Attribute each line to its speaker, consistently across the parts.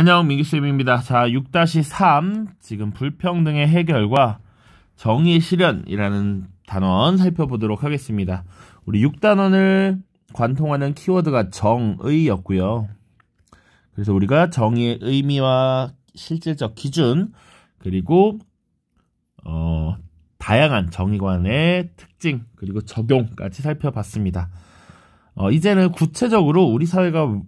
Speaker 1: 안녕 민기쌤입니다. 자6-3 지금 불평등의 해결과 정의의 실현이라는 단원 살펴보도록 하겠습니다. 우리 6단원을 관통하는 키워드가 정의였고요. 그래서 우리가 정의의 의미와 실질적 기준 그리고 어, 다양한 정의관의 특징 그리고 적용까지 살펴봤습니다. 어, 이제는 구체적으로 우리 사회가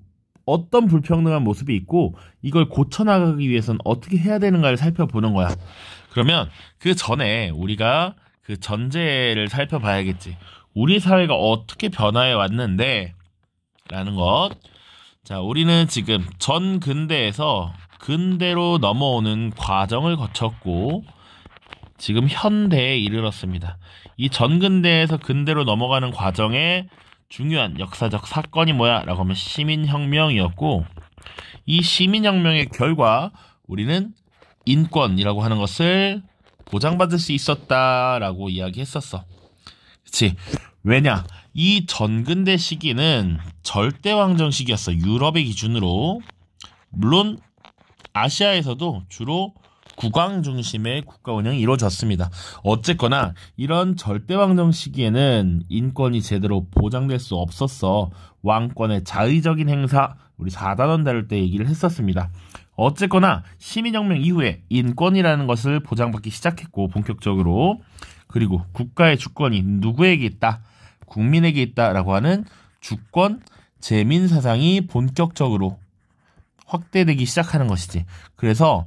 Speaker 1: 어떤 불평등한 모습이 있고 이걸 고쳐나가기 위해서는 어떻게 해야 되는가를 살펴보는 거야. 그러면 그 전에 우리가 그 전제를 살펴봐야겠지. 우리 사회가 어떻게 변화해 왔는데 라는 것. 자, 우리는 지금 전 근대에서 근대로 넘어오는 과정을 거쳤고 지금 현대에 이르렀습니다. 이 전근대에서 근대로 넘어가는 과정에 중요한 역사적 사건이 뭐야? 라고 하면 시민혁명이었고, 이 시민혁명의 결과 우리는 인권이라고 하는 것을 보장받을 수 있었다라고 이야기했었어. 그치. 왜냐? 이 전근대 시기는 절대왕정 시기였어. 유럽의 기준으로. 물론 아시아에서도 주로 국왕 중심의 국가 운영이 이루어졌습니다. 어쨌거나 이런 절대왕정 시기에는 인권이 제대로 보장될 수 없었어 왕권의 자의적인 행사 우리 4단원 다룰 때 얘기를 했었습니다. 어쨌거나 시민혁명 이후에 인권이라는 것을 보장받기 시작했고 본격적으로 그리고 국가의 주권이 누구에게 있다 국민에게 있다라고 하는 주권 재민 사상이 본격적으로 확대되기 시작하는 것이지. 그래서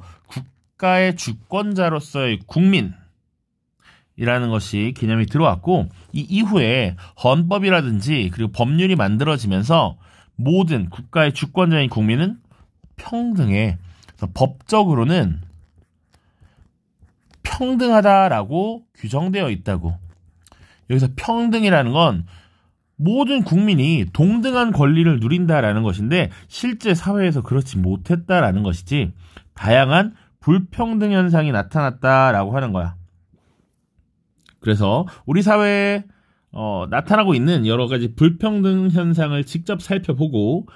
Speaker 1: 국가의 주권자로서의 국민, 이라는 것이 개념이 들어왔고 이 이후에 헌법이라든지 그리고 법률이 만들어지면서 모든 국가의 주권자인 국민은 평등해 그래서 법적으로는 평등하다라고 규정되어 있다고 여기서 평등이라는 건 모든 국민이 동등한 권리를 누린다라는 것인데 실제 사회에서 그렇지 못했다라는 것이지 다양한 불평등 현상이 나타났다라고 하는 거야. 그래서 우리 사회에 어, 나타나고 있는 여러 가지 불평등 현상을 직접 살펴보고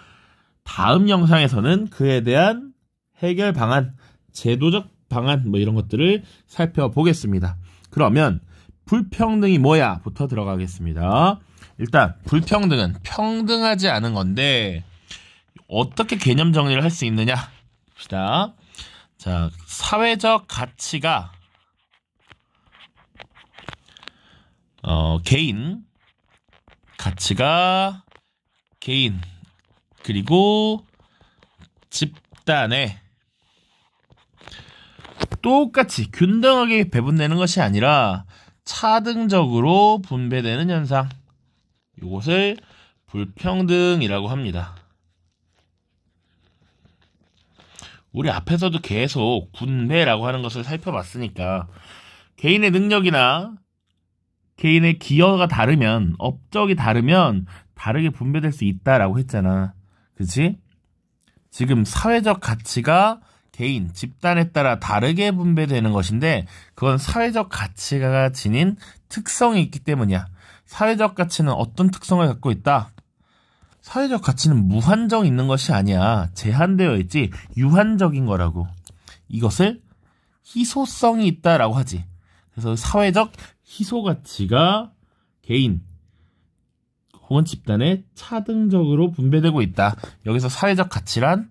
Speaker 1: 다음 영상에서는 그에 대한 해결 방안, 제도적 방안 뭐 이런 것들을 살펴보겠습니다. 그러면 불평등이 뭐야부터 들어가겠습니다. 일단 불평등은 평등하지 않은 건데 어떻게 개념 정리를 할 수 있느냐 봅시다. 자, 사회적 가치가 어, 개인 가치가 개인 그리고 집단에 똑같이 균등하게 배분되는 것이 아니라 차등적으로 분배되는 현상 이것을 불평등이라고 합니다. 우리 앞에서도 계속 군대라고 하는 것을 살펴봤으니까 개인의 능력이나 개인의 기여가 다르면 업적이 다르면 다르게 분배될 수 있다라고 했잖아. 그치? 지금 사회적 가치가 개인, 집단에 따라 다르게 분배되는 것인데 그건 사회적 가치가 지닌 특성이 있기 때문이야. 사회적 가치는 어떤 특성을 갖고 있다? 사회적 가치는 무한정 있는 것이 아니야. 제한되어 있지 유한적인 거라고. 이것을 희소성이 있다라고 하지. 그래서 사회적 희소 가치가 개인 혹은 집단에 차등적으로 분배되고 있다. 여기서 사회적 가치란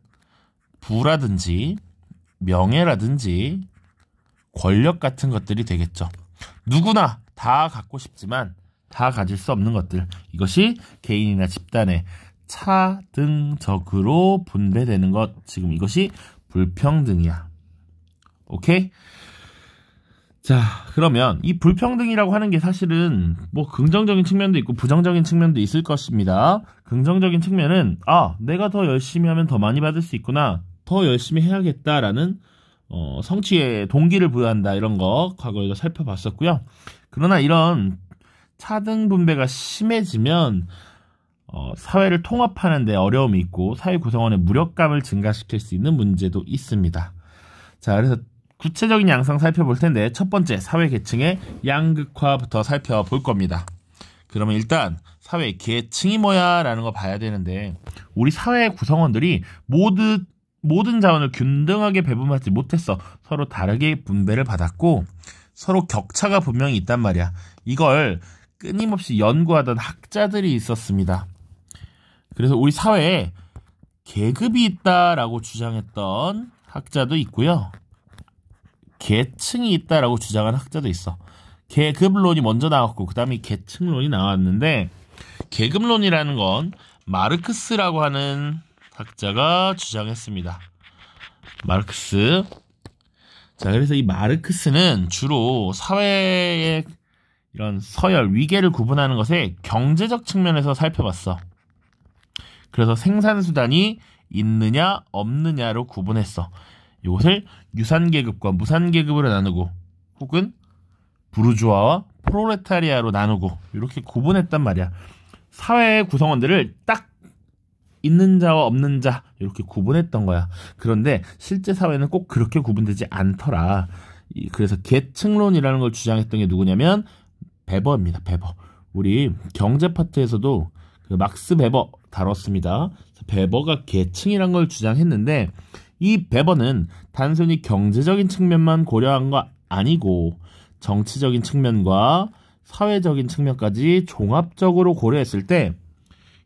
Speaker 1: 부라든지 명예라든지 권력 같은 것들이 되겠죠. 누구나 다 갖고 싶지만 다 가질 수 없는 것들. 이것이 개인이나 집단에 차등적으로 분배되는 것. 지금 이것이 불평등이야. 오케이? 자, 그러면 이 불평등이라고 하는 게 사실은 뭐 긍정적인 측면도 있고 부정적인 측면도 있을 것입니다. 긍정적인 측면은 아, 내가 더 열심히 하면 더 많이 받을 수 있구나. 더 열심히 해야겠다라는 어, 성취의 동기를 부여한다 이런 거 과거에도 살펴봤었고요. 그러나 이런 차등 분배가 심해지면 어, 사회를 통합하는 데 어려움이 있고 사회 구성원의 무력감을 증가시킬 수 있는 문제도 있습니다. 자, 그래서 구체적인 양상 살펴볼 텐데 첫 번째 사회 계층의 양극화부터 살펴볼 겁니다. 그러면 일단 사회 계층이 뭐야라는 거 봐야 되는데 우리 사회 구성원들이 모두 모든 자원을 균등하게 배분하지 못했어. 서로 다르게 분배를 받았고 서로 격차가 분명히 있단 말이야. 이걸 끊임없이 연구하던 학자들이 있었습니다. 그래서 우리 사회에 계급이 있다라고 주장했던 학자도 있고요. 계층이 있다라고 주장한 학자도 있어. 계급론이 먼저 나왔고 그다음에 계층론이 나왔는데 계급론이라는 건 마르크스라고 하는 학자가 주장했습니다. 마르크스. 자, 그래서 이 마르크스는 주로 사회의 이런 서열, 위계를 구분하는 것에 경제적 측면에서 살펴봤어. 그래서 생산 수단이 있느냐 없느냐로 구분했어. 이것을 유산 계급과 무산 계급으로 나누고 혹은 부르주아와 프로레타리아로 나누고 이렇게 구분했단 말이야. 사회의 구성원들을 딱 있는 자와 없는 자 이렇게 구분했던 거야. 그런데 실제 사회는 꼭 그렇게 구분되지 않더라. 그래서 계층론이라는 걸 주장했던 게 누구냐면 베버입니다. 베버. 우리 경제 파트에서도 그 막스 베버 다뤘습니다. 베버가 계층이란 걸 주장했는데 이 베버는 단순히 경제적인 측면만 고려한 거 아니고 정치적인 측면과 사회적인 측면까지 종합적으로 고려했을 때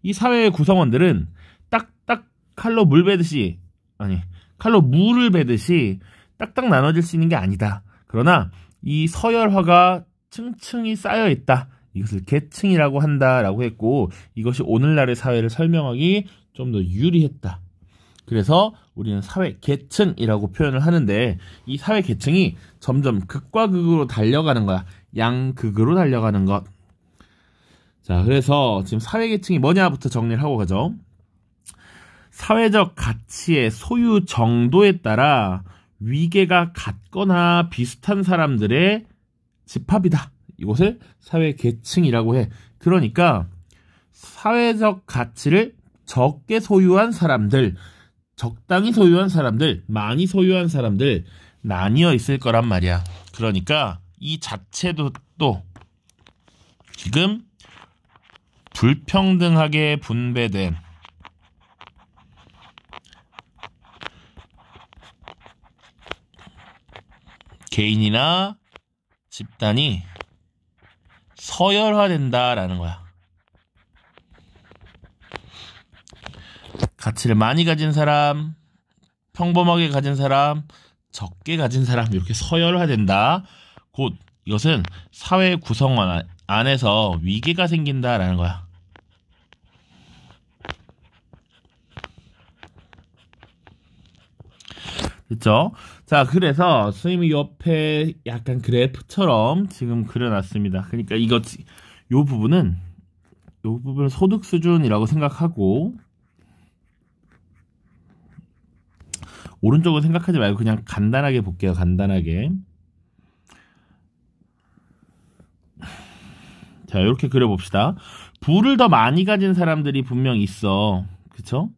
Speaker 1: 이 사회의 구성원들은 딱딱 칼로 물 베듯이 아니 칼로 물을 베듯이 딱딱 나눠질 수 있는 게 아니다. 그러나 이 서열화가 층층이 쌓여 있다. 이것을 계층이라고 한다라고 했고 이것이 오늘날의 사회를 설명하기 좀 더 유리했다. 그래서 우리는 사회 계층이라고 표현을 하는데 이 사회 계층이 점점 극과 극으로 달려가는 거야. 양극으로 달려가는 것. 자, 그래서 지금 사회 계층이 뭐냐부터 정리를 하고 가죠. 사회적 가치의 소유 정도에 따라 위계가 같거나 비슷한 사람들의 집합이다. 이것을 사회 계층이라고 해. 그러니까 사회적 가치를 적게 소유한 사람들, 적당히 소유한 사람들, 많이 소유한 사람들 나뉘어 있을 거란 말이야. 그러니까 이 자체도 또 지금 불평등하게 분배된 개인이나 집단이 서열화된다라는 거야. 가치를 많이 가진 사람, 평범하게 가진 사람, 적게 가진 사람 이렇게 서열화된다. 곧 이것은 사회 구성원 안에서 위계가 생긴다라는 거야. 됐죠? 자 그래서 선생님 옆에 약간 그래프처럼 지금 그려놨습니다. 그러니까 이거 요 부분은 요 부분 은 소득 수준이라고 생각하고 오른쪽은 생각하지 말고 그냥 간단하게 볼게요. 간단하게 자 이렇게 그려봅시다. 부를 더 많이 가진 사람들이 분명 있어. 그쵸?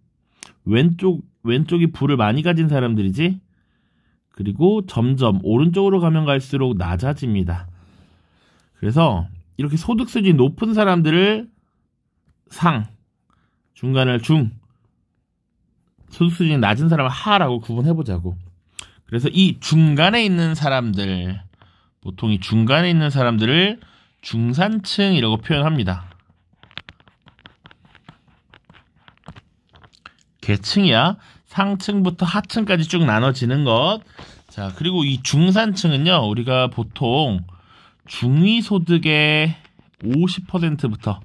Speaker 1: 왼쪽 왼쪽이 불을 많이 가진 사람들이지 그리고 점점 오른쪽으로 가면 갈수록 낮아집니다. 그래서 이렇게 소득 수준이 높은 사람들을 상, 중간을 중, 소득 수준이 낮은 사람을 하라고 구분해 보자고. 그래서 이 중간에 있는 사람들, 보통 이 중간에 있는 사람들을 중산층이라고 표현합니다. 계층이야 상층부터 하층까지 쭉 나눠지는 것. 자, 그리고 이 중산층은요, 우리가 보통 중위 소득의 50%부터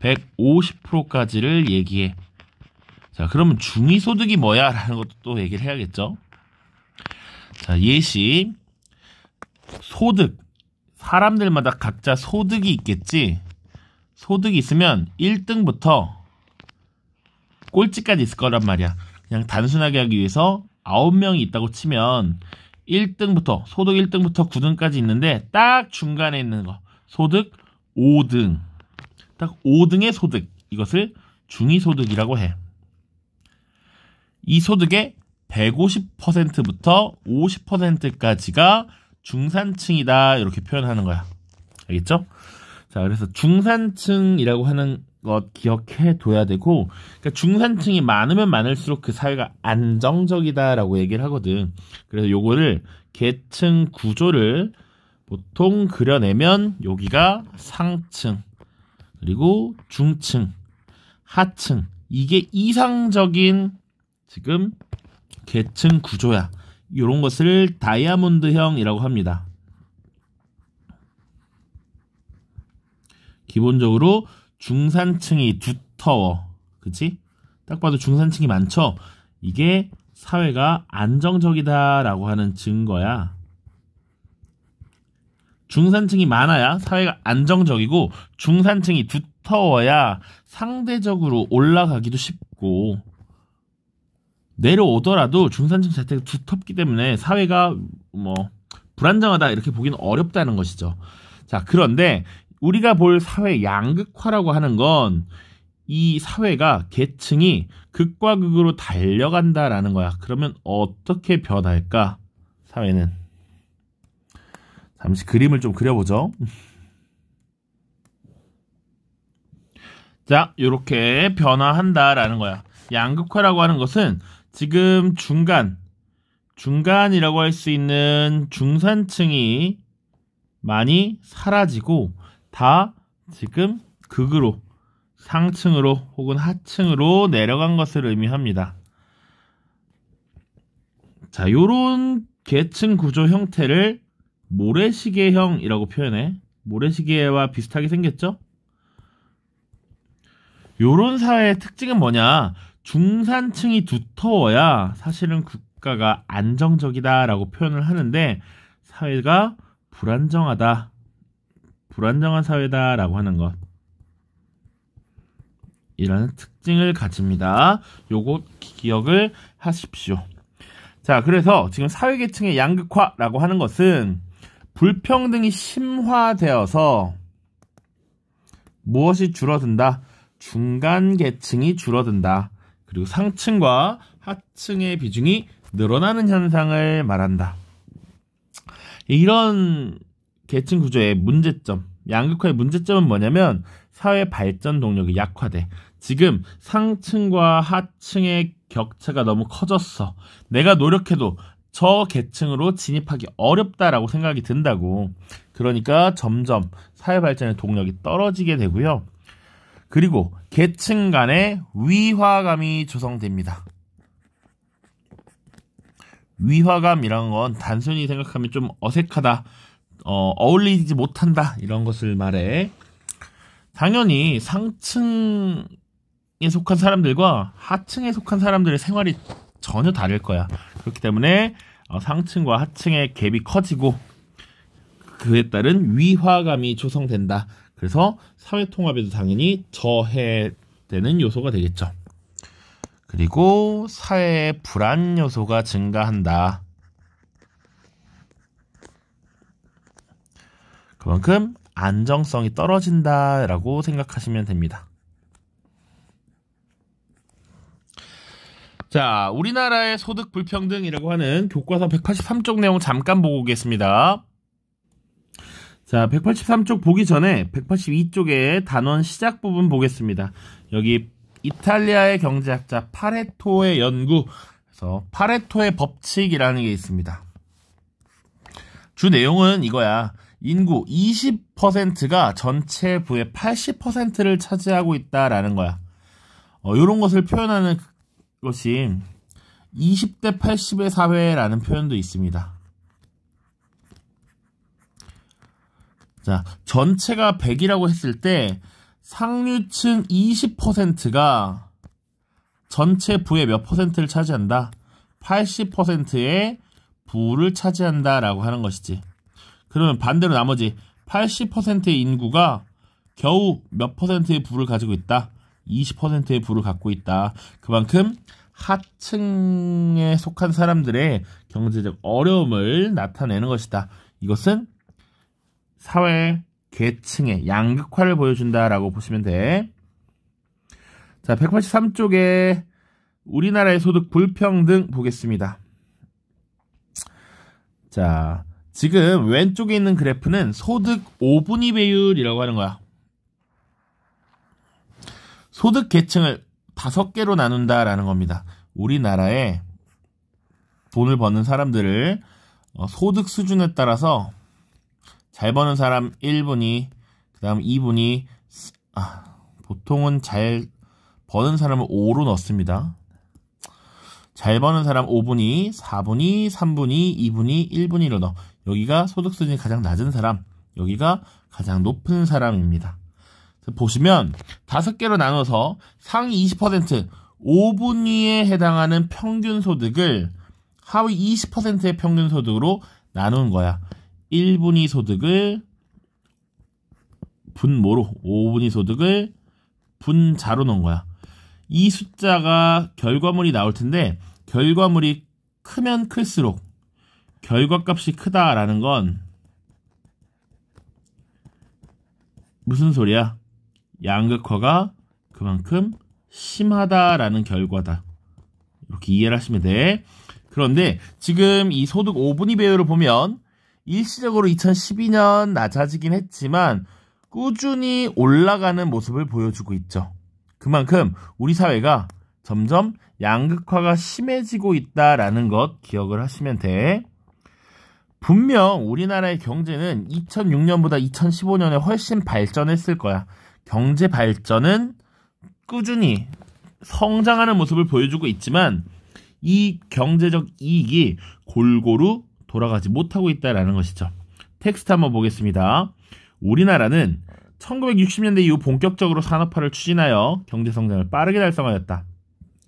Speaker 1: 150%까지를 얘기해. 자, 그러면 중위 소득이 뭐야? 라는 것도 또 얘기를 해야겠죠. 자, 예시. 소득. 사람들마다 각자 소득이 있겠지. 소득이 있으면 1등부터 꼴찌까지 있을 거란 말이야. 그냥 단순하게 하기 위해서 9명이 있다고 치면 1등부터 소득 1등부터 9등까지 있는데 딱 중간에 있는 거 소득 5등 딱 5등의 소득 이것을 중위소득이라고 해. 이 소득의 150%부터 50%까지가 중산층이다 이렇게 표현하는 거야. 알겠죠? 자, 그래서 중산층이라고 하는 것 기억해 둬야 되고 그러니까 중산층이 많으면 많을수록 그 사회가 안정적이다라고 얘기를 하거든. 그래서 요거를 계층 구조를 보통 그려내면 여기가 상층 그리고 중층 하층 이게 이상적인 지금 계층 구조야. 이런 것을 다이아몬드형이라고 합니다. 기본적으로 중산층이 두터워. 그치? 딱 봐도 중산층이 많죠? 이게 사회가 안정적이다라고 하는 증거야. 중산층이 많아야 사회가 안정적이고 중산층이 두터워야 상대적으로 올라가기도 쉽고 내려오더라도 중산층 자체가 두텁기 때문에 사회가 뭐 불안정하다 이렇게 보기는 어렵다는 것이죠. 자, 그런데 우리가 볼 사회 양극화라고 하는 건 이 사회가 계층이 극과 극으로 달려간다라는 거야. 그러면 어떻게 변할까? 사회는 잠시 그림을 좀 그려보죠. 자, 이렇게 변화한다라는 거야. 양극화라고 하는 것은 지금 중간, 중간이라고 할 수 있는 중산층이 많이 사라지고 다 지금 극으로 상층으로 혹은 하층으로 내려간 것을 의미합니다. 자, 요런 계층 구조 형태를 모래시계형이라고 표현해. 모래시계와 비슷하게 생겼죠? 요런 사회의 특징은 뭐냐? 중산층이 두터워야 사실은 국가가 안정적이다라고 표현을 하는데 사회가 불안정하다 불안정한 사회다라고 하는 것이런 특징을 가집니다. 요거 기억을 하십시오. 자, 그래서 지금 사회계층의 양극화라고 하는 것은 불평등이 심화되어서 무엇이 줄어든다? 중간 계층이 줄어든다. 그리고 상층과 하층의 비중이 늘어나는 현상을 말한다. 이런 계층 구조의 문제점, 양극화의 문제점은 뭐냐면 사회 발전 동력이 약화돼. 지금 상층과 하층의 격차가 너무 커졌어. 내가 노력해도 저 계층으로 진입하기 어렵다라고 생각이 든다고. 그러니까 점점 사회 발전의 동력이 떨어지게 되고요. 그리고 계층 간의 위화감이 조성됩니다. 위화감이란 건 단순히 생각하면 좀 어색하다 어, 어울리지 못한다 이런 것을 말해 당연히 상층에 속한 사람들과 하층에 속한 사람들의 생활이 전혀 다를 거야. 그렇기 때문에 어, 상층과 하층의 갭이 커지고 그에 따른 위화감이 조성된다. 그래서 사회 통합에도 당연히 저해되는 요소가 되겠죠. 그리고 사회의 불안 요소가 증가한다. 그만큼 안정성이 떨어진다라고 생각하시면 됩니다. 자, 우리나라의 소득 불평등이라고 하는 교과서 183쪽 내용 잠깐 보고 오겠습니다. 자, 183쪽 보기 전에 182쪽의 단원 시작 부분 보겠습니다. 여기 이탈리아의 경제학자 파레토의 연구, 그래서 파레토의 법칙이라는 게 있습니다. 주 내용은 이거야. 인구 20%가 전체 부의 80%를 차지하고 있다라는 거야. 어, 이런 것을 표현하는 것이 20대 80의 사회라는 표현도 있습니다. 자, 전체가 100이라고 했을 때 상류층 20%가 전체 부의 몇 퍼센트를 차지한다? 80%의 부를 차지한다라고 하는 것이지. 그러면 반대로 나머지 80%의 인구가 겨우 몇 퍼센트의 부를 가지고 있다. 20%의 부를 갖고 있다. 그만큼 하층에 속한 사람들의 경제적 어려움을 나타내는 것이다. 이것은 사회 계층의 양극화를 보여준다라고 보시면 돼. 자, 183쪽에 우리나라의 소득 불평등 보겠습니다. 자, 지금 왼쪽에 있는 그래프는 소득 5분위 배율이라고 하는 거야. 소득 계층을 다섯 개로 나눈다라는 겁니다. 우리나라에 돈을 버는 사람들을 어, 소득 수준에 따라서 잘 버는 사람 1분이 그다음 2분이 아, 보통은 잘 버는 사람을 5로 넣습니다. 잘 버는 사람 5분이 4분이 3분이 2분이 1분이로 넣어. 여기가 소득 수준이 가장 낮은 사람, 여기가 가장 높은 사람입니다. 보시면 다섯 개로 나눠서 상위 20% 5분위에 해당하는 평균 소득을 하위 20%의 평균 소득으로 나눈 거야. 1분위 소득을 분모로 5분위 소득을 분자로 놓은 거야. 이 숫자가 결과물이 나올 텐데 결과물이 크면 클수록 결과값이 크다라는 건 무슨 소리야? 양극화가 그만큼 심하다라는 결과다. 이렇게 이해를 하시면 돼. 그런데 지금 이 소득 5분위 배율을 보면 일시적으로 2012년 낮아지긴 했지만 꾸준히 올라가는 모습을 보여주고 있죠. 그만큼 우리 사회가 점점 양극화가 심해지고 있다라는 것 기억을 하시면 돼. 분명 우리나라의 경제는 2006년보다 2015년에 훨씬 발전했을 거야. 경제 발전은 꾸준히 성장하는 모습을 보여주고 있지만 이 경제적 이익이 골고루 돌아가지 못하고 있다라는 것이죠. 텍스트 한번 보겠습니다. 우리나라는 1960년대 이후 본격적으로 산업화를 추진하여 경제 성장을 빠르게 달성하였다.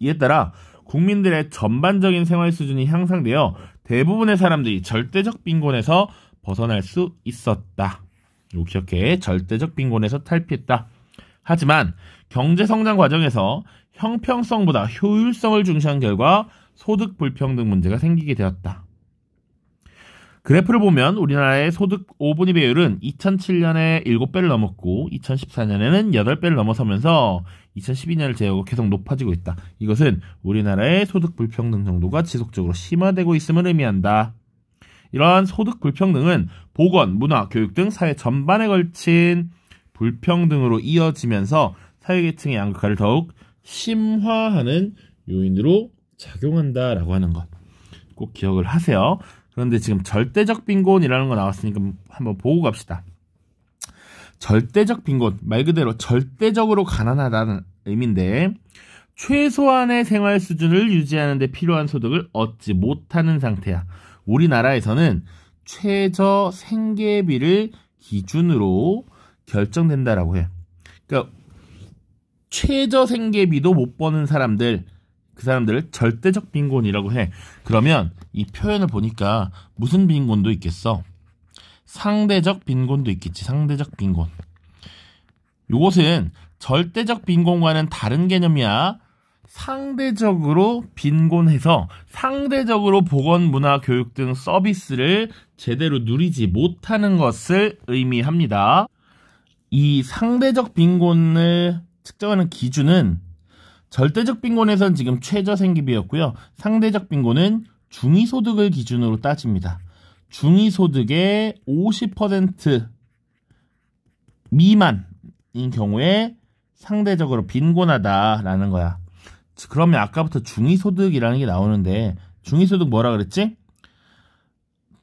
Speaker 1: 이에 따라 국민들의 전반적인 생활 수준이 향상되어 대부분의 사람들이 절대적 빈곤에서 벗어날 수 있었다. 요 기억해. 절대적 빈곤에서 탈피했다. 하지만 경제 성장 과정에서 형평성보다 효율성을 중시한 결과 소득 불평등 문제가 생기게 되었다. 그래프를 보면 우리나라의 소득 5분위 배율은 2007년에 7배를 넘었고 2014년에는 8배를 넘어서면서 2012년을 제외하고 계속 높아지고 있다. 이것은 우리나라의 소득 불평등 정도가 지속적으로 심화되고 있음을 의미한다. 이러한 소득 불평등은 보건, 문화, 교육 등 사회 전반에 걸친 불평등으로 이어지면서 사회계층의 양극화를 더욱 심화하는 요인으로 작용한다라고 하는 것. 꼭 기억을 하세요. 그런데 지금 절대적 빈곤이라는 거 나왔으니까 한번 보고 갑시다. 절대적 빈곤, 말 그대로 절대적으로 가난하다는 의미인데, 최소한의 생활 수준을 유지하는 데 필요한 소득을 얻지 못하는 상태야. 우리나라에서는 최저 생계비를 기준으로 결정된다라고 해. 그러니까 최저 생계비도 못 버는 사람들, 그 사람들을 절대적 빈곤이라고 해. 그러면 이 표현을 보니까 무슨 빈곤도 있겠어? 상대적 빈곤도 있겠지. 상대적 빈곤. 요것은 절대적 빈곤과는 다른 개념이야. 상대적으로 빈곤해서 상대적으로 보건 문화 교육 등 서비스를 제대로 누리지 못하는 것을 의미합니다. 이 상대적 빈곤을 측정하는 기준은 절대적 빈곤에선 지금 최저 생기비였고요. 상대적 빈곤은 중위소득을 기준으로 따집니다. 중위소득의 50% 미만인 경우에 상대적으로 빈곤하다라는 거야. 그러면 아까부터 중위소득이라는 게 나오는데 중위소득 뭐라 그랬지?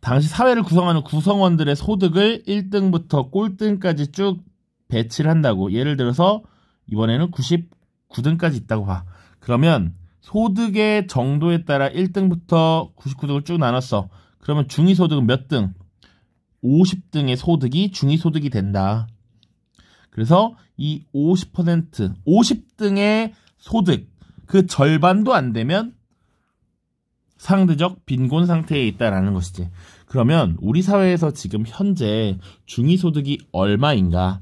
Speaker 1: 당시 사회를 구성하는 구성원들의 소득을 1등부터 꼴등까지 쭉 배치를 한다고 예를 들어서 이번에는 90 9등까지 있다고 봐. 그러면 소득의 정도에 따라 1등부터 99등을 쭉 나눴어. 그러면 중위소득은 몇 등? 50등의 소득이 중위소득이 된다. 그래서 이 50%, 50등의 소득, 그 절반도 안 되면 상대적 빈곤 상태에 있다라는 것이지. 그러면 우리 사회에서 지금 현재 중위소득이 얼마인가?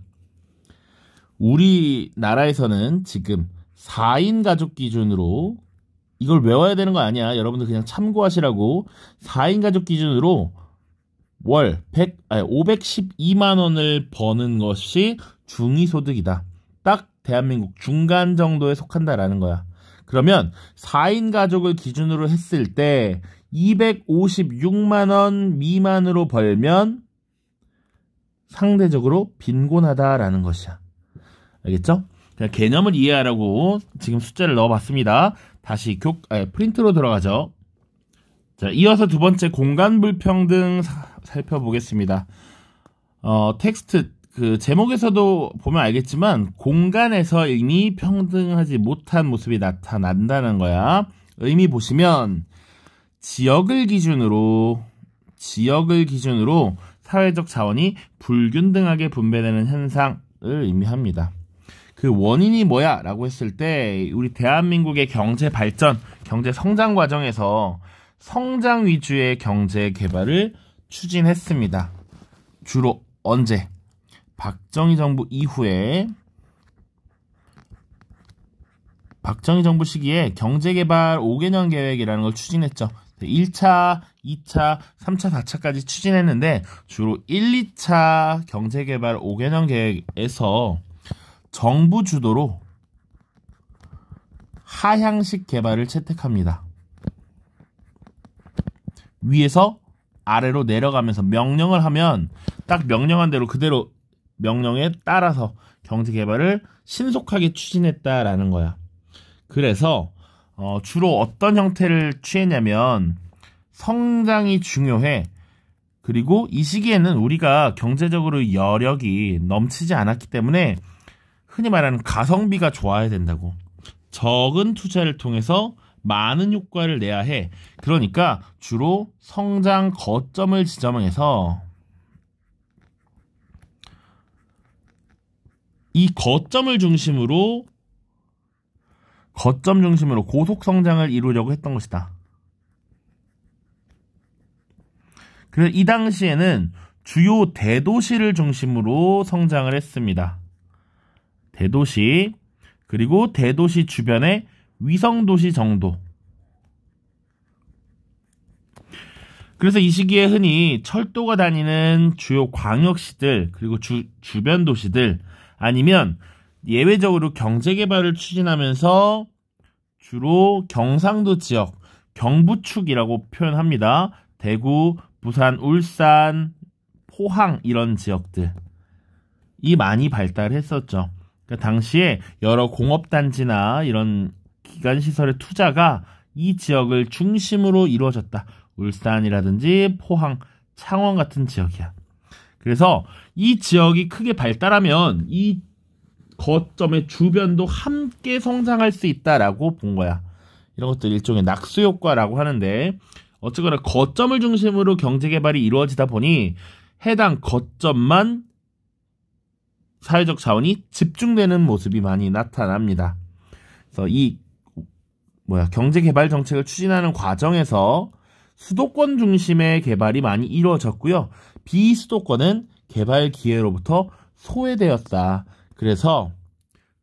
Speaker 1: 우리나라에서는 지금 4인 가족 기준으로 이걸 외워야 되는 거 아니야. 여러분들 그냥 참고하시라고 4인 가족 기준으로 월 100, 아니, 512만 원을 버는 것이 중위소득이다. 딱 대한민국 중간 정도에 속한다라는 거야. 그러면 4인 가족을 기준으로 했을 때 256만 원 미만으로 벌면 상대적으로 빈곤하다라는 것이야. 알겠죠? 개념을 이해하라고 지금 숫자를 넣어봤습니다. 다시 교, 아, 프린트로 들어가죠. 자, 이어서 두 번째 공간 불평등 사, 살펴보겠습니다. 어, 텍스트 그 제목에서도 보면 알겠지만 공간에서 이미 평등하지 못한 모습이 나타난다는 거야. 의미 보시면 지역을 기준으로 지역을 기준으로 사회적 자원이 불균등하게 분배되는 현상을 의미합니다. 그 원인이 뭐야? 라고 했을 때 우리 대한민국의 경제 발전, 경제 성장 과정에서 성장 위주의 경제 개발을 추진했습니다. 주로 언제? 박정희 정부 이후에 박정희 정부 시기에 경제개발 5개년 계획이라는 걸 추진했죠. 1차, 2차, 3차, 4차까지 추진했는데 주로 1, 2차 경제개발 5개년 계획에서 정부 주도로 하향식 개발을 채택합니다. 위에서 아래로 내려가면서 명령을 하면 딱 명령한 대로 그대로 명령에 따라서 경제 개발을 신속하게 추진했다라는 거야. 그래서 어, 주로 어떤 형태를 취했냐면 성장이 중요해. 그리고 이 시기에는 우리가 경제적으로 여력이 넘치지 않았기 때문에 흔히 말하는 가성비가 좋아야 된다고. 적은 투자를 통해서 많은 효과를 내야 해. 그러니까 주로 성장 거점을 지정해서 이 거점을 중심으로 거점 중심으로 고속 성장을 이루려고 했던 것이다. 그래서 이 당시에는 주요 대도시를 중심으로 성장을 했습니다. 대도시 그리고 대도시 주변의 위성도시 정도. 그래서 이 시기에 흔히 철도가 다니는 주요 광역시들 그리고 주, 주변 도시들 아니면 예외적으로 경제개발을 추진하면서 주로 경상도 지역 경부축이라고 표현합니다. 대구, 부산, 울산, 포항 이런 지역들이 많이 발달했었죠. 그러니까 당시에 여러 공업단지나 이런 기관시설의 투자가 이 지역을 중심으로 이루어졌다. 울산이라든지 포항, 창원 같은 지역이야. 그래서 이 지역이 크게 발달하면 이 거점의 주변도 함께 성장할 수 있다라고 본 거야. 이런 것도 일종의 낙수 효과라고 하는데 어쨌거나 거점을 중심으로 경제 개발이 이루어지다 보니 해당 거점만 사회적 자원이 집중되는 모습이 많이 나타납니다. 그래서 이 뭐야 경제 개발 정책을 추진하는 과정에서 수도권 중심의 개발이 많이 이루어졌고요. 비수도권은 개발 기회로부터 소외되었다. 그래서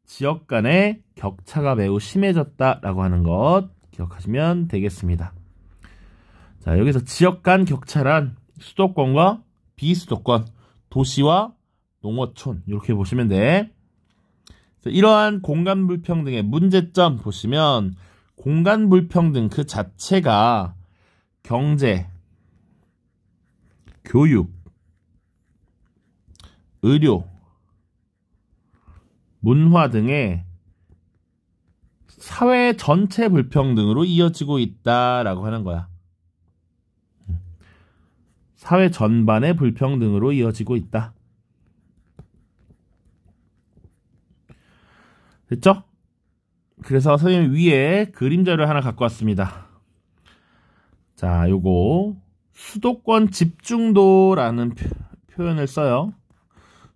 Speaker 1: 지역 간의 격차가 매우 심해졌다라고 하는 것 기억하시면 되겠습니다. 자, 여기서 지역 간 격차란 수도권과 비수도권, 도시와 농어촌 이렇게 보시면 돼. 이러한 공간 불평등의 문제점 보시면 공간 불평등 그 자체가 경제, 교육, 의료, 문화 등의 사회 전체 불평등으로 이어지고 있다라고 하는 거야. 사회 전반의 불평등으로 이어지고 있다. 됐죠? 그래서 선생님 위에 그림자를 하나 갖고 왔습니다. 자, 요거 수도권 집중도라는 표, 표현을 써요.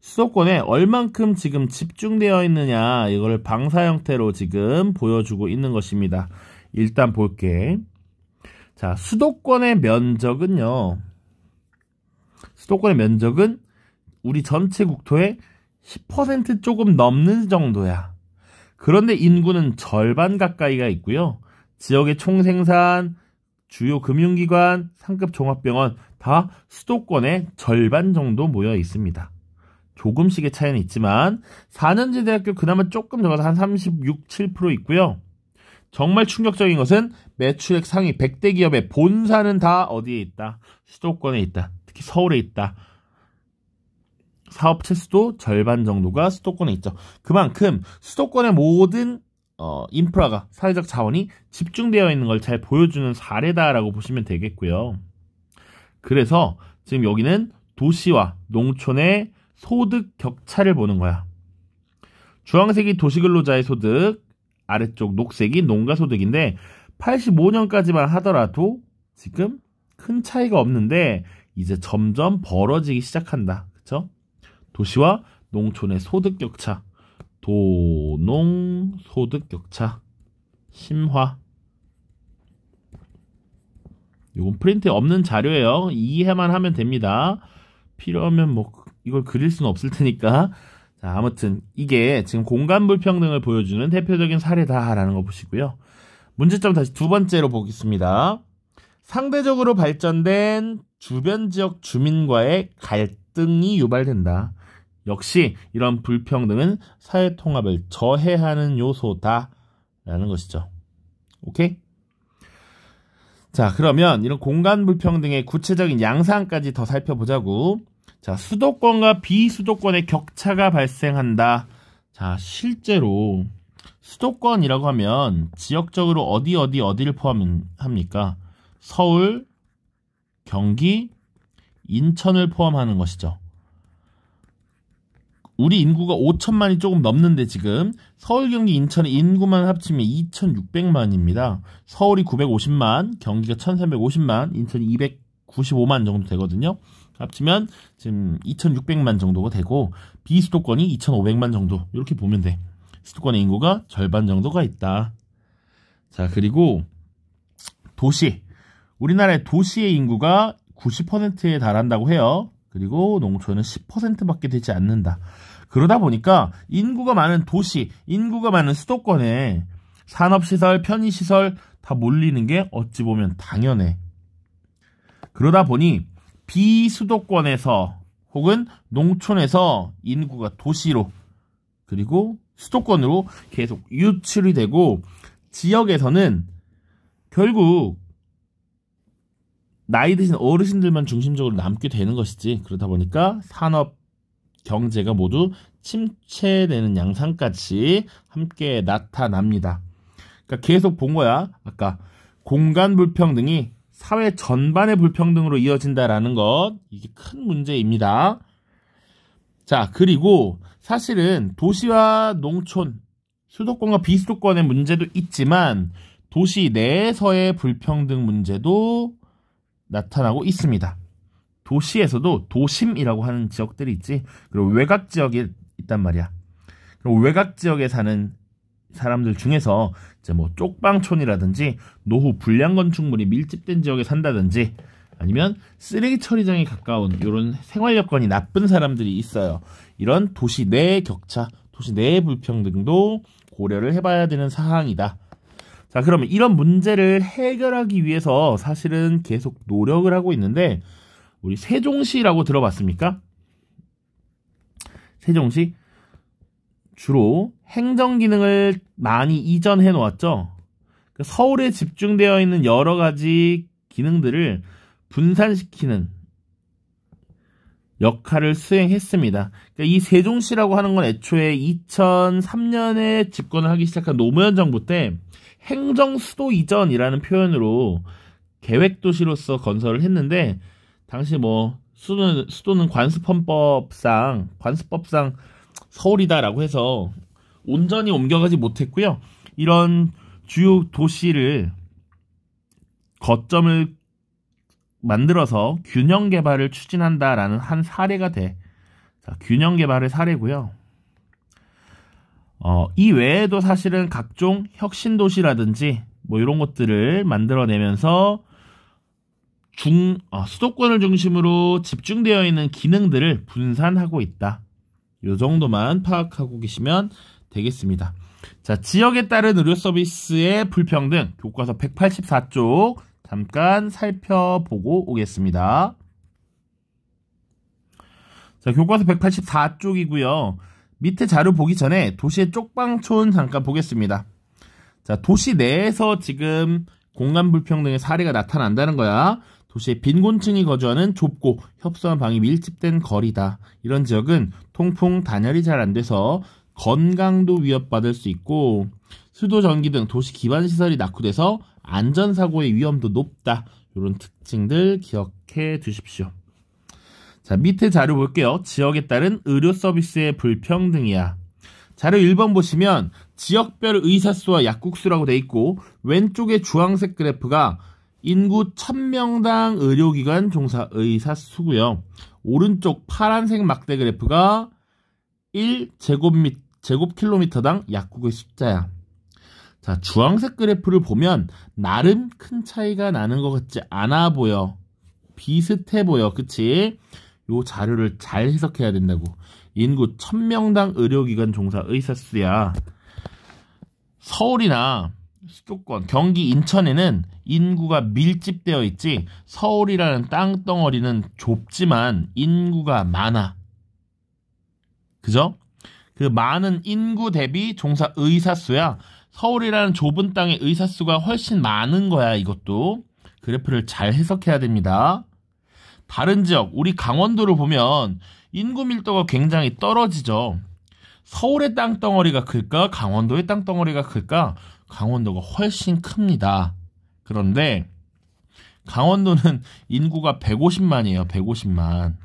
Speaker 1: 수도권에 얼만큼 지금 집중되어 있느냐 이걸 방사 형태로 지금 보여주고 있는 것입니다. 일단 볼게. 자, 수도권의 면적은요. 수도권의 면적은 우리 전체 국토의 10% 조금 넘는 정도야. 그런데 인구는 절반 가까이가 있고요. 지역의 총생산, 주요 금융기관, 상급 종합병원 다 수도권의 절반 정도 모여 있습니다. 조금씩의 차이는 있지만 4년제 대학교 그나마 조금 적어서 한 36, 7% 있고요. 정말 충격적인 것은 매출액 상위 100대 기업의 본사는 다 어디에 있다? 수도권에 있다. 특히 서울에 있다. 사업 체수도 절반 정도가 수도권에 있죠. 그만큼 수도권의 모든 어, 인프라가 사회적 자원이 집중되어 있는 걸 잘 보여주는 사례다라고 보시면 되겠고요. 그래서 지금 여기는 도시와 농촌의 소득 격차를 보는 거야. 주황색이 도시근로자의 소득, 아래쪽 녹색이 농가 소득인데 85년까지만 하더라도 지금 큰 차이가 없는데 이제 점점 벌어지기 시작한다. 도시와 농촌의 소득 격차, 도농 소득 격차, 심화. 이건 프린트에 없는 자료예요. 이해만 하면 됩니다. 필요하면 뭐 이걸 그릴 수는 없을 테니까. 자, 아무튼 이게 지금 공간 불평등을 보여주는 대표적인 사례다라는 거 보시고요. 문제점 다시 두 번째로 보겠습니다. 상대적으로 발전된 주변 지역 주민과의 갈등이 유발된다. 역시 이런 불평등은 사회 통합을 저해하는 요소다라는 것이죠. 오케이? 자, 그러면 이런 공간 불평등의 구체적인 양상까지 더 살펴보자고. 자, 수도권과 비수도권의 격차가 발생한다. 자, 실제로 수도권이라고 하면 지역적으로 어디 어디 어디를 포함합니까? 서울, 경기, 인천을 포함하는 것이죠. 우리 인구가 5천만이 조금 넘는데 지금 서울, 경기, 인천의 인구만 합치면 2,600만입니다. 서울이 950만, 경기가 1,350만, 인천이 295만 정도 되거든요. 합치면 지금 2,600만 정도가 되고 비수도권이 2,500만 정도 이렇게 보면 돼. 수도권의 인구가 절반 정도가 있다. 자 그리고 도시 우리나라의 도시의 인구가 90%에 달한다고 해요. 그리고 농촌은 10%밖에 되지 않는다. 그러다 보니까 인구가 많은 도시, 인구가 많은 수도권에 산업시설, 편의시설 다 몰리는 게 어찌 보면 당연해. 그러다 보니 비수도권에서 혹은 농촌에서 인구가 도시로 그리고 수도권으로 계속 유출이 되고 지역에서는 결국 나이 드신 어르신들만 중심적으로 남게 되는 것이지 그러다 보니까 산업 경제가 모두 침체되는 양상까지 함께 나타납니다. 그러니까 계속 본 거야. 아까 공간 불평등이 사회 전반의 불평등으로 이어진다라는 것 이게 큰 문제입니다. 자 그리고 사실은 도시와 농촌 수도권과 비수도권의 문제도 있지만 도시 내에서의 불평등 문제도 나타나고 있습니다. 도시에서도 도심이라고 하는 지역들이 있지. 그리고 외곽 지역이 있단 말이야. 그리고 외곽 지역에 사는 사람들 중에서 이제 뭐 쪽방촌이라든지 노후 불량 건축물이 밀집된 지역에 산다든지 아니면 쓰레기 처리장에 가까운 이런 생활 여건이 나쁜 사람들이 있어요. 이런 도시 내 격차, 도시 내 불평등도 고려를 해봐야 되는 사항이다. 자, 그러면 이런 문제를 해결하기 위해서 사실은 계속 노력을 하고 있는데 우리 세종시라고 들어봤습니까? 세종시 주로 행정 기능을 많이 이전해 놓았죠. 그 서울에 집중되어 있는 여러 가지 기능들을 분산시키는 역할을 수행했습니다. 그러니까 이 세종시라고 하는 건 애초에 2003년에 집권을 하기 시작한 노무현 정부 때 행정 수도 이전이라는 표현으로 계획 도시로서 건설을 했는데 당시 뭐 수도는 수도는 관습헌법상 관습법상 서울이다라고 해서 온전히 옮겨가지 못했고요. 이런 주요 도시를 거점을 만들어서 균형 개발을 추진한다라는 한 사례가 돼. 자, 균형 개발의 사례고요. 어, 이 외에도 사실은 각종 혁신 도시라든지 뭐 이런 것들을 만들어내면서 중 어, 수도권을 중심으로 집중되어 있는 기능들을 분산하고 있다. 요 정도만 파악하고 계시면 되겠습니다. 자, 지역에 따른 의료 서비스의 불평등 교과서 184쪽 잠깐 살펴보고 오겠습니다. 자, 교과서 184쪽이고요. 밑에 자료 보기 전에 도시의 쪽방촌 잠깐 보겠습니다. 자, 도시 내에서 지금 공간 불평등의 사례가 나타난다는 거야. 도시의 빈곤층이 거주하는 좁고 협소한 방이 밀집된 거리다. 이런 지역은 통풍 단열이 잘 안 돼서 건강도 위협받을 수 있고 수도 전기 등 도시 기반 시설이 낙후돼서 안전 사고의 위험도 높다. 이런 특징들 기억해 두십시오. 자, 밑에 자료 볼게요. 지역에 따른 의료 서비스의 불평등이야. 자료 1번 보시면 지역별 의사수와 약국수라고 돼 있고 왼쪽에 주황색 그래프가 인구 1000명당 의료기관 종사 의사 수고요. 오른쪽 파란색 막대 그래프가 1제곱미, 제곱킬로미터당 약국의 숫자야. 자, 주황색 그래프를 보면 나름 큰 차이가 나는 것 같지 않아 보여. 비슷해 보여. 그치? 요 자료를 잘 해석해야 된다고. 인구 1000명당 의료기관 종사 의사 수야. 서울이나 수도권, 경기, 인천에는 인구가 밀집되어 있지 서울이라는 땅덩어리는 좁지만 인구가 많아. 그죠? 그 많은 인구 대비 종사 의사 수야 서울이라는 좁은 땅의 의사 수가 훨씬 많은 거야 이것도 그래프를 잘 해석해야 됩니다. 다른 지역 우리 강원도를 보면 인구 밀도가 굉장히 떨어지죠. 서울의 땅덩어리가 클까 강원도의 땅덩어리가 클까 강원도가 훨씬 큽니다. 그런데 강원도는 인구가 150만이에요. 150만.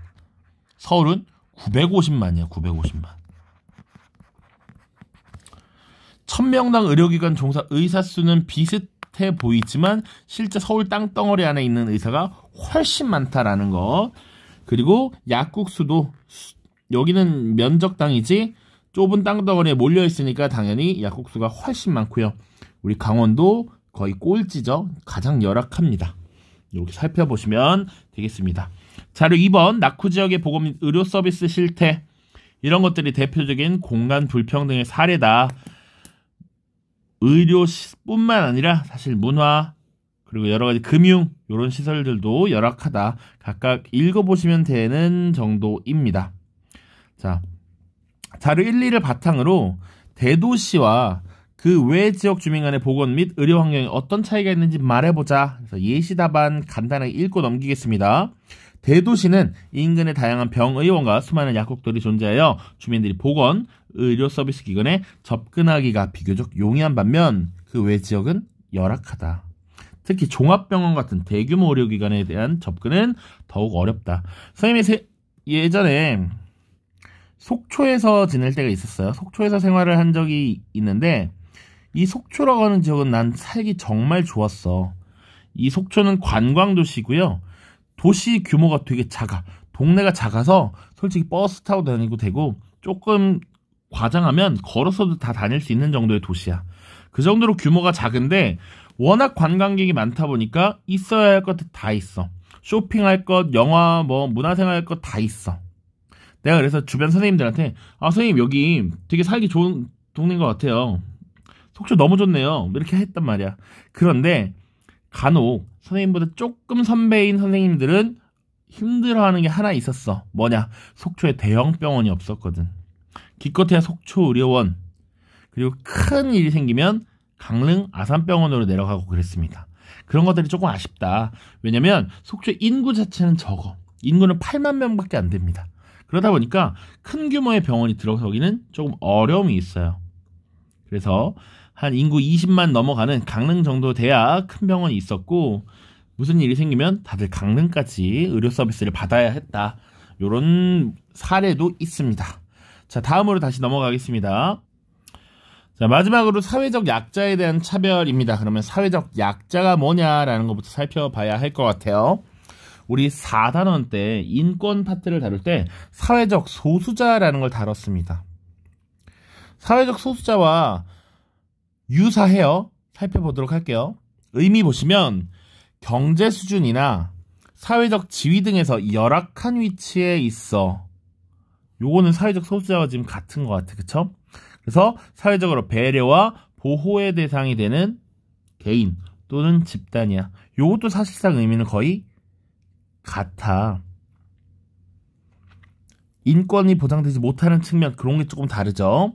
Speaker 1: 서울은 950만이에요. 950만. 1000명당 의료기관 종사 의사 수는 비슷해 보이지만 실제 서울 땅덩어리 안에 있는 의사가 훨씬 많다라는 거. 그리고 약국 수도 여기는 면적 당이지 좁은 땅덩어리에 몰려 있으니까 당연히 약국 수가 훨씬 많고요. 우리 강원도 거의 꼴찌죠. 가장 열악합니다. 여기 살펴보시면 되겠습니다. 자료 2번 낙후 지역의 보건 및 의료 서비스 실태 이런 것들이 대표적인 공간 불평등의 사례다. 의료뿐만 아니라 사실 문화 그리고 여러 가지 금융 이런 시설들도 열악하다. 각각 읽어보시면 되는 정도입니다. 자 자료 1, 2를 바탕으로 대도시와 그외 지역 주민 간의 보건 및 의료 환경에 어떤 차이가 있는지 말해보자. 그래서 예시 답안 간단하게 읽고 넘기겠습니다. 대도시는 인근의 다양한 병의원과 수많은 약국들이 존재하여 주민들이 보건, 의료 서비스 기관에 접근하기가 비교적 용이한 반면 그 외 지역은 열악하다. 특히 종합병원 같은 대규모 의료기관에 대한 접근은 더욱 어렵다. 선생님이 예전에 속초에서 지낼 때가 있었어요. 속초에서 생활을 한 적이 있는데 이 속초라고 하는 지역은 난 살기 정말 좋았어. 이 속초는 관광도시고요. 도시 규모가 되게 작아. 동네가 작아서 솔직히 버스 타고 다니고 되고 조금 과장하면 걸어서도 다 다닐 수 있는 정도의 도시야. 그 정도로 규모가 작은데 워낙 관광객이 많다 보니까 있어야 할 것 다 있어. 쇼핑할 것, 영화, 뭐 문화생활 할 것 다 있어. 내가 그래서 주변 선생님들한테 아 선생님 여기 되게 살기 좋은 동네인 것 같아요. 속초 너무 좋네요. 이렇게 했단 말이야. 그런데 간혹 선생님보다 조금 선배인 선생님들은 힘들어하는 게 하나 있었어. 뭐냐? 속초에 대형 병원이 없었거든. 기껏해야 속초 의료원. 그리고 큰 일이 생기면 강릉 아산병원으로 내려가고 그랬습니다. 그런 것들이 조금 아쉽다. 왜냐면 속초 인구 자체는 적어. 인구는 8만 명밖에 안 됩니다. 그러다 보니까 큰 규모의 병원이 들어서기는 조금 어려움이 있어요. 그래서 한 인구 20만 넘어가는 강릉 정도 돼야 큰 병원이 있었고 무슨 일이 생기면 다들 강릉까지 의료 서비스를 받아야 했다. 요런 사례도 있습니다. 자, 다음으로 다시 넘어가겠습니다. 자, 마지막으로 사회적 약자에 대한 차별입니다. 그러면 사회적 약자가 뭐냐라는 것부터 살펴봐야 할 것 같아요. 우리 4단원 때 인권 파트를 다룰 때 사회적 소수자라는 걸 다뤘습니다. 사회적 소수자와 유사해요. 살펴보도록 할게요. 의미 보시면 경제 수준이나 사회적 지위 등에서 열악한 위치에 있어. 요거는 사회적 소수자와 지금 같은 것 같아. 그쵸? 그래서 사회적으로 배려와 보호의 대상이 되는 개인 또는 집단이야. 요것도 사실상 의미는 거의 같아. 인권이 보장되지 못하는 측면 그런 게 조금 다르죠.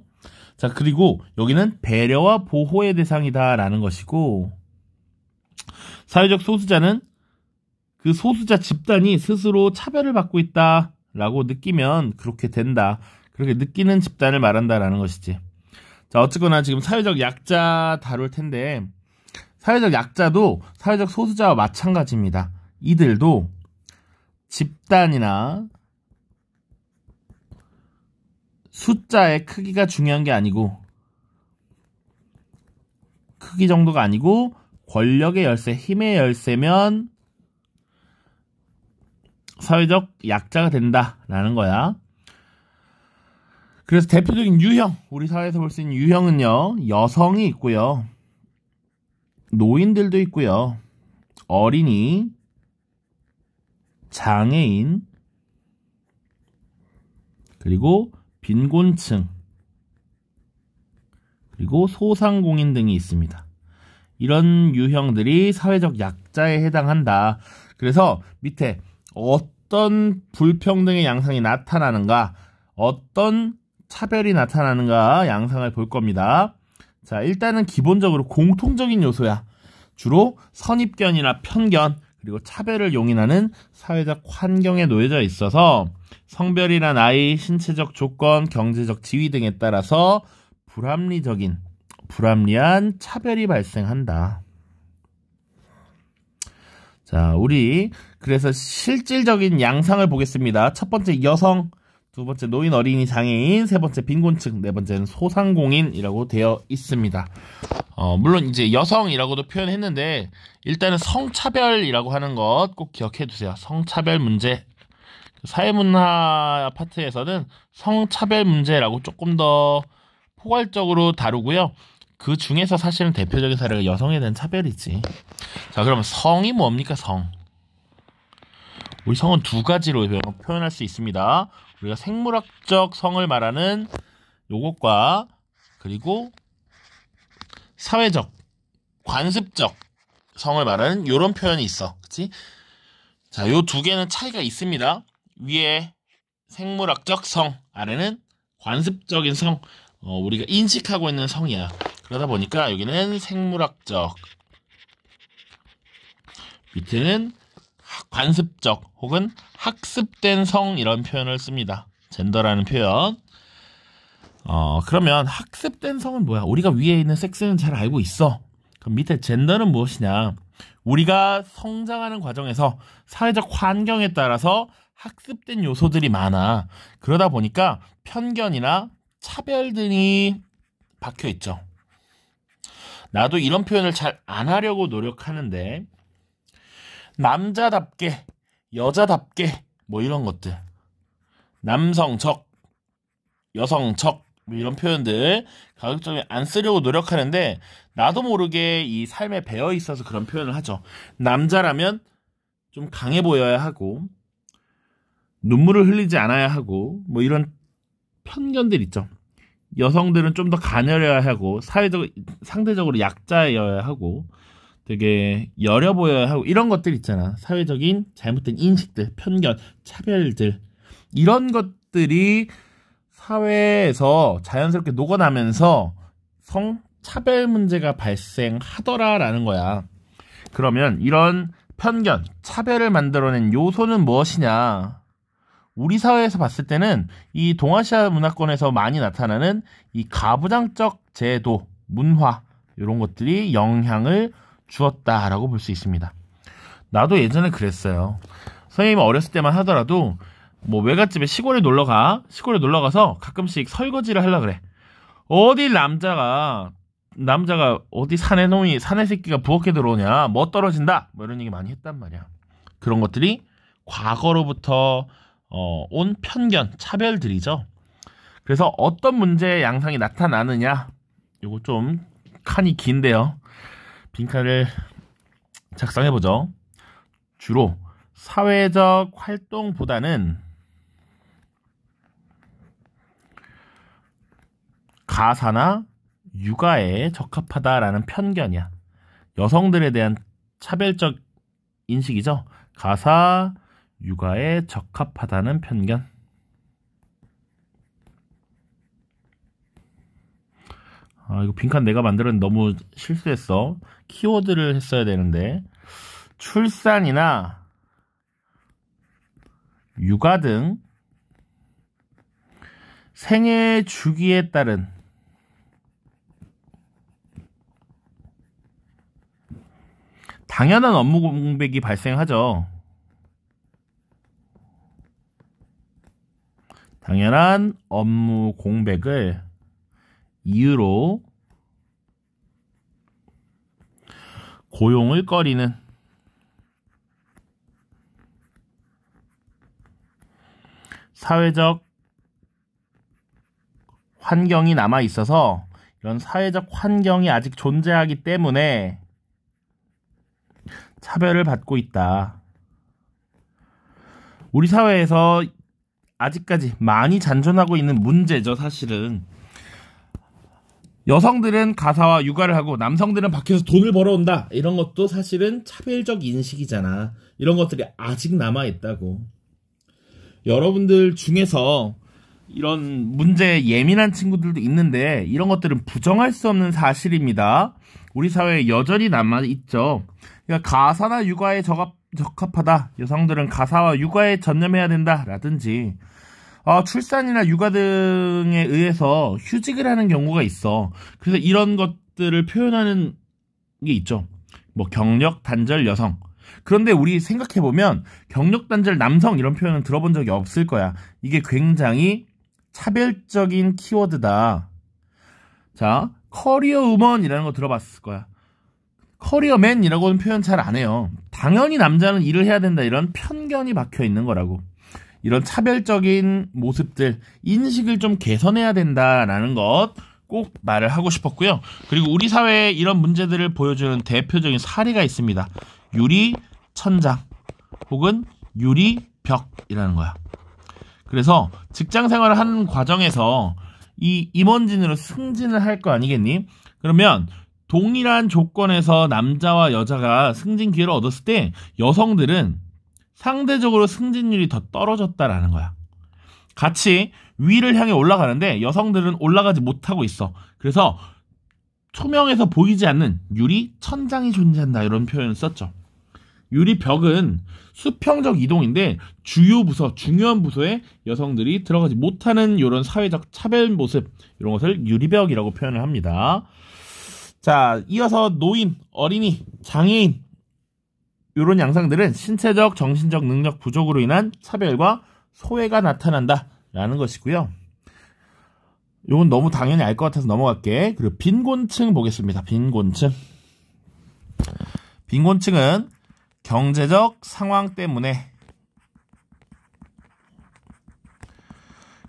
Speaker 1: 자, 그리고 여기는 배려와 보호의 대상이다라는 것이고, 사회적 소수자는 그 소수자 집단이 스스로 차별을 받고 있다라고 느끼면 그렇게 된다. 그렇게 느끼는 집단을 말한다라는 것이지. 자, 어쨌거나 지금 사회적 약자 다룰 텐데, 사회적 약자도 사회적 소수자와 마찬가지입니다. 이들도 집단이나 숫자의 크기가 중요한 게 아니고 크기 정도가 아니고 권력의 열쇠, 힘의 열쇠면 사회적 약자가 된다라는 거야. 그래서 대표적인 유형, 우리 사회에서 볼 수 있는 유형은요, 여성이 있고요, 노인들도 있고요, 어린이, 장애인, 그리고 빈곤층, 그리고 소상공인 등이 있습니다. 이런 유형들이 사회적 약자에 해당한다. 그래서 밑에 어떤 불평등의 양상이 나타나는가, 어떤 차별이 나타나는가 양상을 볼 겁니다. 자, 일단은 기본적으로 공통적인 요소야. 주로 선입견이나 편견, 그리고 차별을 용인하는 사회적 환경에 놓여져 있어서 성별이나 나이, 신체적 조건, 경제적 지위 등에 따라서 불합리적인 불합리한 차별이 발생한다. 자, 우리 그래서 실질적인 양상을 보겠습니다. 첫 번째 여성 두 번째 노인 어린이 장애인, 세 번째 빈곤층, 네 번째는 소상공인이라고 되어 있습니다. 어, 물론 이제 여성이라고도 표현했는데 일단은 성차별이라고 하는 것 꼭 기억해 두세요. 성차별 문제. 사회문화 파트에서는 성차별 문제라고 조금 더 포괄적으로 다루고요. 그 중에서 사실은 대표적인 사례가 여성에 대한 차별이지. 자, 그럼 성이 뭡니까, 성? 우리 성은 두 가지로 표현할 수 있습니다. 우리가 생물학적 성을 말하는 요것과 그리고 사회적, 관습적 성을 말하는 요런 표현이 있어. 그치? 자, 요 두 개는 차이가 있습니다. 위에 생물학적 성, 아래는 관습적인 성, 어, 우리가 인식하고 있는 성이야. 그러다 보니까 여기는 생물학적, 밑에는 관습적 혹은 학습된 성 이런 표현을 씁니다. 젠더라는 표현. 어, 그러면 학습된 성은 뭐야? 우리가 위에 있는 섹스는 잘 알고 있어. 그럼 밑에 젠더는 무엇이냐? 우리가 성장하는 과정에서 사회적 환경에 따라서 학습된 요소들이 많아. 그러다 보니까 편견이나 차별 등이 박혀 있죠. 나도 이런 표현을 잘 안 하려고 노력하는데 남자답게, 여자답게, 뭐 이런 것들. 남성적, 여성적, 뭐 이런 표현들 가급적이면 안 쓰려고 노력하는데 나도 모르게 이 삶에 배어 있어서 그런 표현을 하죠. 남자라면 좀 강해 보여야 하고 눈물을 흘리지 않아야 하고 뭐 이런 편견들 있죠. 여성들은 좀 더 가녀려야 하고 사회적 상대적으로 약자여야 하고 되게 여려 보여야 하고 이런 것들 있잖아. 사회적인 잘못된 인식들, 편견, 차별들 이런 것들이 사회에서 자연스럽게 녹아나면서 성 차별 문제가 발생하더라라는 거야. 그러면 이런 편견, 차별을 만들어낸 요소는 무엇이냐? 우리 사회에서 봤을 때는 이 동아시아 문화권에서 많이 나타나는 이 가부장적 제도, 문화 이런 것들이 영향을 주었다라고 볼 수 있습니다. 나도 예전에 그랬어요. 선생님 이 어렸을 때만 하더라도 뭐 외갓집에 시골에 놀러가 시골에 놀러가서 가끔씩 설거지를 하려 그래. 어디 남자가 남자가 어디 산에 놈이 산에 새끼가 부엌에 들어오냐 뭐 떨어진다 뭐 이런 얘기 많이 했단 말이야. 그런 것들이 과거로부터 어, 온 편견 차별들이죠. 그래서 어떤 문제의 양상이 나타나느냐 이거좀 칸이 긴데요. 빈칸을 작성해보죠. 주로 사회적 활동보다는 가사나 육아에 적합하다라는 편견이야. 여성들에 대한 차별적 인식이죠. 가사, 육아에 적합하다는 편견. 아, 이거 빈칸 내가 만들었는데 너무 실수했어. 키워드를 했어야 되는데 출산이나 육아 등 생애 주기에 따른 당연한 업무 공백이 발생하죠. 당연한 업무 공백을 이유로 고용을 꺼리는 사회적 환경이 남아 있어서 이런 사회적 환경이 아직 존재하기 때문에 차별을 받고 있다. 우리 사회에서 아직까지 많이 잔존하고 있는 문제죠, 사실은. 여성들은 가사와 육아를 하고 남성들은 밖에서 돈을 벌어온다. 이런 것도 사실은 차별적 인식이잖아. 이런 것들이 아직 남아있다고. 여러분들 중에서 이런 문제에 예민한 친구들도 있는데 이런 것들은 부정할 수 없는 사실입니다. 우리 사회에 여전히 남아있죠. 그러니까 가사나 육아에 적합, 적합하다. 여성들은 가사와 육아에 전념해야 된다. 라든지 어, 출산이나 육아 등에 의해서 휴직을 하는 경우가 있어. 그래서 이런 것들을 표현하는 게 있죠. 뭐 경력 단절 여성. 그런데 우리 생각해 보면 경력 단절 남성 이런 표현은 들어본 적이 없을 거야. 이게 굉장히 차별적인 키워드다. 자, 커리어 우먼이라는 거 들어봤을 거야. 커리어맨이라고는 표현 잘 안 해요. 당연히 남자는 일을 해야 된다 이런 편견이 박혀 있는 거라고. 이런 차별적인 모습들 인식을 좀 개선해야 된다라는 것 꼭 말을 하고 싶었고요. 그리고 우리 사회에 이런 문제들을 보여주는 대표적인 사례가 있습니다. 유리 천장 혹은 유리 벽이라는 거야. 그래서 직장 생활을 하는 과정에서 이 임원진으로 승진을 할 거 아니겠니? 그러면 동일한 조건에서 남자와 여자가 승진 기회를 얻었을 때 여성들은 상대적으로 승진율이 더 떨어졌다라는 거야. 같이 위를 향해 올라가는데 여성들은 올라가지 못하고 있어. 그래서 투명에서 보이지 않는 유리 천장이 존재한다 이런 표현을 썼죠. 유리 벽은 수평적 이동인데 주요 부서, 중요한 부서에 여성들이 들어가지 못하는 이런 사회적 차별 모습 이런 것을 유리벽이라고 표현을 합니다. 자, 이어서 노인, 어린이, 장애인 이런 양상들은 신체적, 정신적 능력 부족으로 인한 차별과 소외가 나타난다라는 것이고요. 이건 너무 당연히 알 것 같아서 넘어갈게. 그리고 빈곤층 보겠습니다. 빈곤층. 빈곤층은 경제적 상황 때문에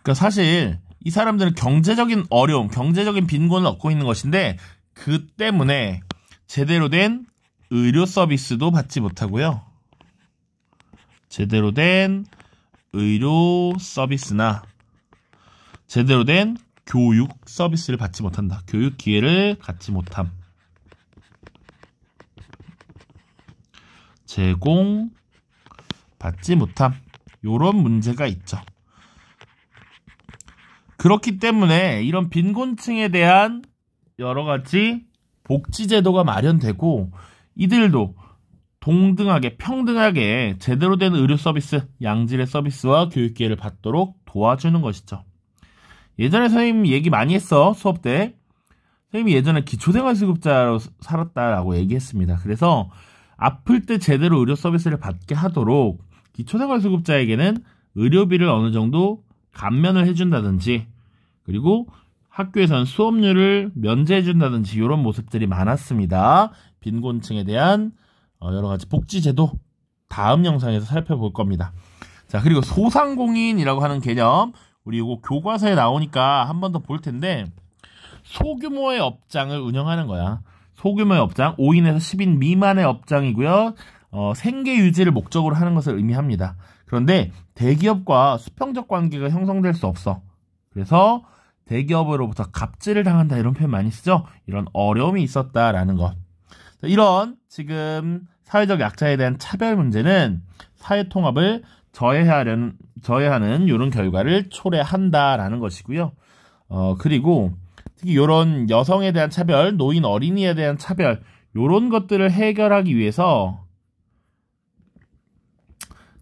Speaker 1: 그러니까 사실 이 사람들은 경제적인 어려움, 경제적인 빈곤을 얻고 있는 것인데 그 때문에 제대로 된 의료 서비스도 받지 못하고요. 제대로 된 의료 서비스나 제대로 된 교육 서비스를 받지 못한다. 교육 기회를 갖지 못함. 제공 받지 못함. 요런 문제가 있죠. 그렇기 때문에 이런 빈곤층에 대한 여러 가지 복지제도가 마련되고 이들도 동등하게 평등하게 제대로 된 의료 서비스, 양질의 서비스와 교육 기회를 받도록 도와주는 것이죠. 예전에 선생님 얘기 많이 했어 수업 때 선생님이 예전에 기초생활수급자로 살았다라고 얘기했습니다. 그래서 아플 때 제대로 의료 서비스를 받게 하도록 기초생활수급자에게는 의료비를 어느 정도 감면을 해준다든지 그리고 학교에선 수업료를 면제해준다든지 이런 모습들이 많았습니다. 빈곤층에 대한 어, 여러 가지 복지 제도 다음 영상에서 살펴볼 겁니다. 자, 그리고 소상공인이라고 하는 개념 우리 이 교과서에 나오니까 한 번 더 볼 텐데 소규모의 업장을 운영하는 거야. 소규모의 업장, 5인에서 10인 미만의 업장이고요. 어, 생계 유지를 목적으로 하는 것을 의미합니다. 그런데 대기업과 수평적 관계가 형성될 수 없어. 그래서 대기업으로부터 갑질을 당한다 이런 표현 많이 쓰죠. 이런 어려움이 있었다라는 것. 이런 지금 사회적 약자에 대한 차별 문제는 사회 통합을 저해하려는 저해하는 이런 결과를 초래한다라는 것이고요. 어 그리고 특히 이런 여성에 대한 차별, 노인 어린이에 대한 차별 이런 것들을 해결하기 위해서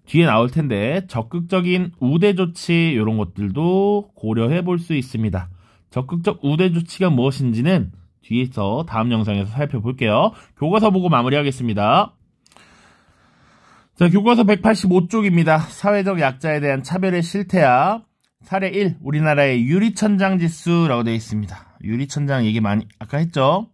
Speaker 1: 뒤에 나올 텐데 적극적인 우대 조치 이런 것들도 고려해 볼 수 있습니다. 적극적 우대 조치가 무엇인지는 뒤에서 다음 영상에서 살펴볼게요. 교과서 보고 마무리하겠습니다. 자, 교과서 185쪽입니다. 사회적 약자에 대한 차별의 실태야. 사례 1. 우리나라의 유리천장 지수라고 되어 있습니다. 유리천장 얘기 많이 아까 했죠?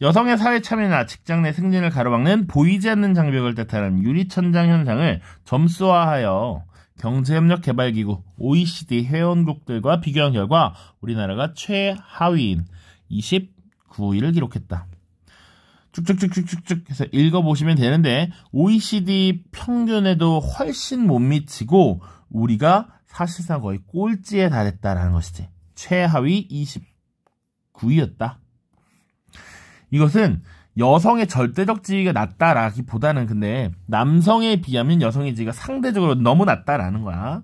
Speaker 1: 여성의 사회 참여나 직장 내 승진을 가로막는 보이지 않는 장벽을 뜻하는 유리천장 현상을 점수화하여 경제협력개발기구 OECD 회원국들과 비교한 결과 우리나라가 최하위인 20 9위를 기록했다. 쭉쭉쭉쭉쭉쭉 해서 읽어보시면 되는데 OECD 평균에도 훨씬 못 미치고 우리가 사실상 거의 꼴찌에 달했다라는 것이지. 최하위 29위였다. 이것은 여성의 절대적 지위가 낮다라기보다는 근데 남성에 비하면 여성의 지위가 상대적으로 너무 낮다라는 거야.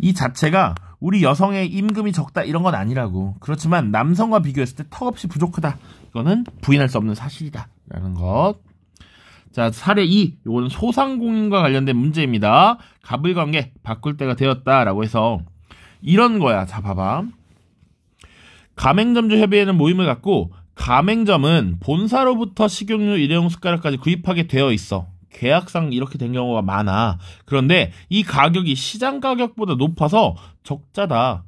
Speaker 1: 이 자체가 우리 여성의 임금이 적다 이런 건 아니라고. 그렇지만 남성과 비교했을 때 턱없이 부족하다. 이거는 부인할 수 없는 사실이다. 라는 것. 자, 사례 2. 요거는 소상공인과 관련된 문제입니다. 갑을 관계 바꿀 때가 되었다라고 해서 이런 거야. 자, 봐봐. 가맹점주 협의회는 모임을 갖고 가맹점은 본사로부터 식용유 일회용 숟가락까지 구입하게 되어 있어. 계약상 이렇게 된 경우가 많아. 그런데 이 가격이 시장 가격보다 높아서 적자다.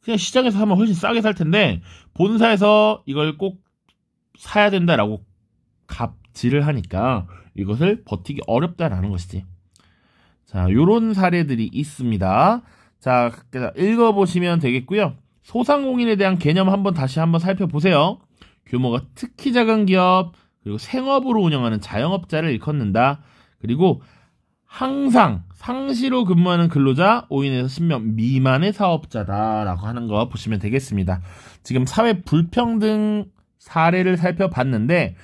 Speaker 1: 그냥 시장에서 하면 훨씬 싸게 살 텐데 본사에서 이걸 꼭 사야 된다라고 갑질을 하니까 이것을 버티기 어렵다라는 것이지. 자, 요런 사례들이 있습니다. 자, 읽어보시면 되겠고요. 소상공인에 대한 개념 한번 다시 한번 살펴보세요. 규모가 특히 작은 기업, 그리고 생업으로 운영하는 자영업자를 일컫는다. 그리고 항상 상시로 근무하는 근로자 5인에서 10명 미만의 사업자다라고 하는 거 보시면 되겠습니다. 지금 사회 불평등 사례를 살펴봤는데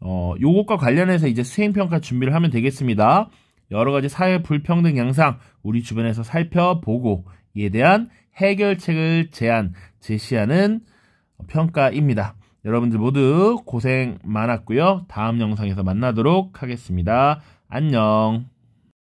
Speaker 1: 어, 요것과 관련해서 이제 수행평가 준비를 하면 되겠습니다. 여러 가지 사회 불평등 양상 우리 주변에서 살펴보고 이에 대한 해결책을 제안 제시하는 평가입니다. 여러분들 모두 고생 많았고요. 다음 영상에서 만나도록 하겠습니다. 안녕.